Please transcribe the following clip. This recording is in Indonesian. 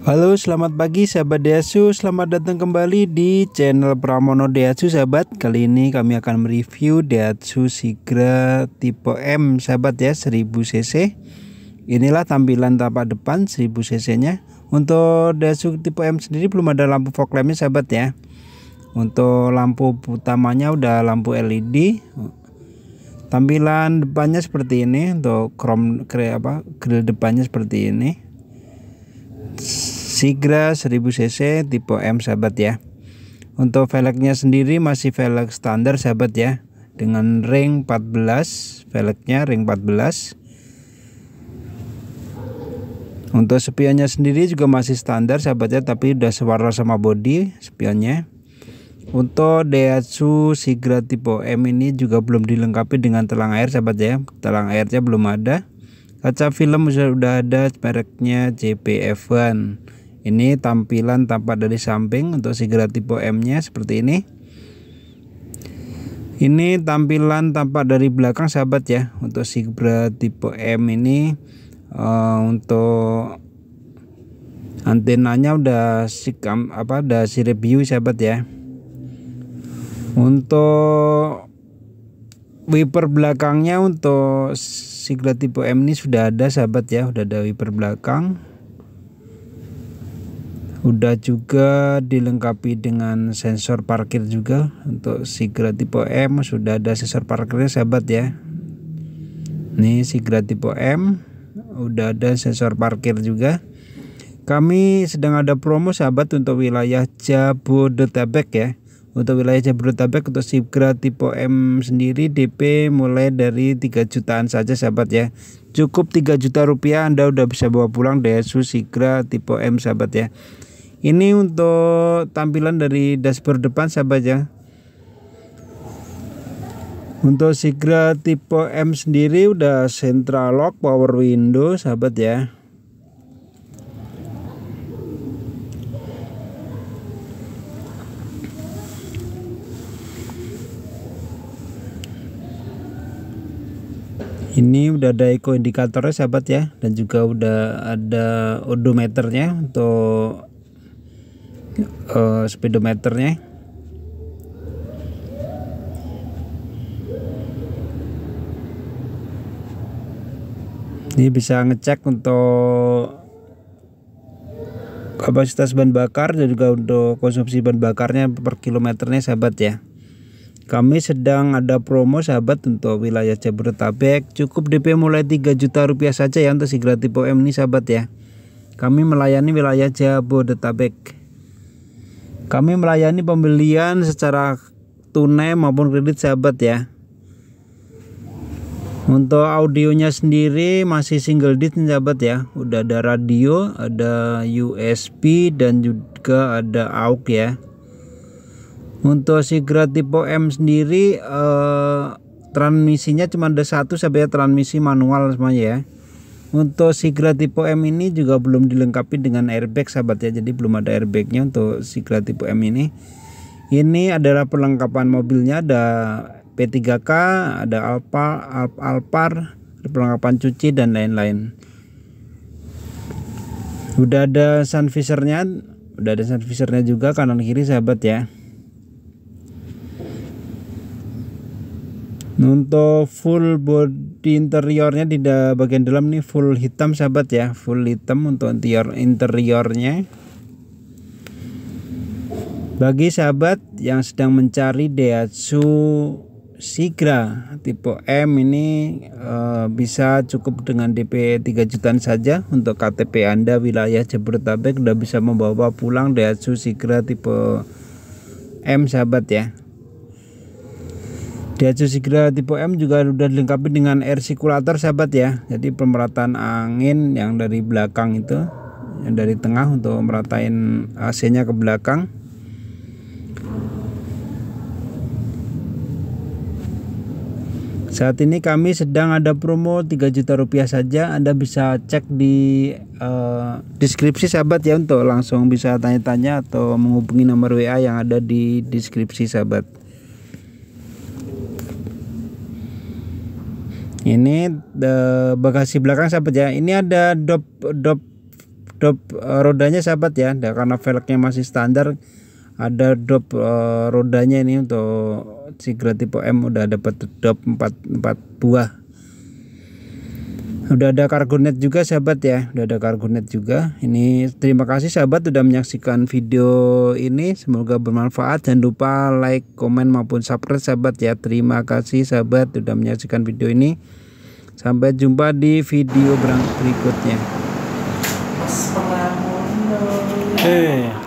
Halo selamat pagi sahabat Deasu Selamat datang kembali di channel Pramono Deasu sahabat Kali ini kami akan mereview Deasu Sigra tipe M sahabat ya 1000cc Inilah tampilan tampak depan 1000cc nya Untuk Deasu tipe M sendiri belum ada lampu fog lampnya sahabat ya Untuk lampu utamanya udah lampu LED Tampilan depannya seperti ini Untuk chrome apa grill depannya seperti ini Sigra 1000cc tipe M sahabat ya untuk velgnya sendiri masih velg standar sahabat ya dengan ring 14 velgnya ring 14 untuk spionnya sendiri juga masih standar sahabat ya tapi udah sewarna sama body spionnya untuk Daihatsu Sigra tipe M ini juga belum dilengkapi dengan telang air sahabat ya telang airnya belum ada kaca film sudah ada mereknya JPF1 ini tampilan tampak dari samping untuk Sigra tipe M nya seperti ini ini tampilan tampak dari belakang sahabat ya untuk Sigra tipe M ini uh, untuk antenanya udah sikam apa udah si review sahabat ya untuk wiper belakangnya untuk Sigra tipe M ini sudah ada sahabat ya udah ada wiper belakang udah juga dilengkapi dengan sensor parkir juga untuk Sigra tipe M sudah ada sensor parkirnya sahabat ya ini Sigra tipe M udah ada sensor parkir juga kami sedang ada promo sahabat untuk wilayah Jabodetabek ya untuk wilayah Jabodetabek untuk Sigra tipe M sendiri DP mulai dari 3 jutaan saja sahabat ya cukup 3 juta rupiah Anda udah bisa bawa pulang Daihatsu Sigra tipe M sahabat ya ini untuk tampilan dari dashboard depan sahabat ya. Untuk Sigra tipe M sendiri udah central lock power window sahabat ya. ini udah ada eco indikatornya sahabat ya dan juga udah ada odometernya untuk uh, speedometernya ini bisa ngecek untuk kapasitas bahan bakar dan juga untuk konsumsi bahan bakarnya per kilometernya sahabat ya kami sedang ada promo sahabat untuk wilayah Jabodetabek cukup DP mulai 3 juta rupiah saja ya untuk si gratis OM ini sahabat ya kami melayani wilayah Jabodetabek kami melayani pembelian secara tunai maupun kredit sahabat ya. Untuk audionya sendiri masih single disc sahabat ya. Udah ada radio, ada USB dan juga ada AUX ya. Untuk si tipe M sendiri eh, transmisinya cuma ada satu sampai ya. transmisi manual semuanya ya untuk Sigra tipe M ini juga belum dilengkapi dengan airbag sahabat ya jadi belum ada airbagnya untuk Sigra tipe M ini ini adalah perlengkapan mobilnya ada P3K ada Alpa Alp, Alpar perlengkapan cuci dan lain-lain udah ada sun visornya udah ada sun visornya juga kanan kiri sahabat ya untuk full body interiornya di bagian dalam nih full hitam sahabat ya full hitam untuk interior interiornya bagi sahabat yang sedang mencari Daihatsu Sigra tipe M ini e, bisa cukup dengan DP 3 jutaan saja untuk KTP Anda wilayah Jabodetabek sudah bisa membawa pulang Daihatsu Sigra tipe M sahabat ya Daihatsu Sigra tipe M juga sudah dilengkapi dengan air circulator sahabat ya jadi pemerataan angin yang dari belakang itu yang dari tengah untuk meratain AC nya ke belakang Saat ini kami sedang ada promo 3 juta rupiah saja. Anda bisa cek di uh, deskripsi sahabat ya untuk langsung bisa tanya-tanya atau menghubungi nomor WA yang ada di deskripsi sahabat. ini the bagasi belakang sahabat ya ini ada dop dop dop eh, rodanya sahabat ya karena velgnya masih standar ada dop uh, rodanya ini untuk Sigra tipe M udah dapat dop 4 4 buah Udah ada kargonet juga sahabat ya, udah ada kargonet juga. Ini terima kasih sahabat sudah menyaksikan video ini, semoga bermanfaat. Jangan lupa like, komen maupun subscribe sahabat ya. Terima kasih sahabat sudah menyaksikan video ini. Sampai jumpa di video berikutnya. Hey.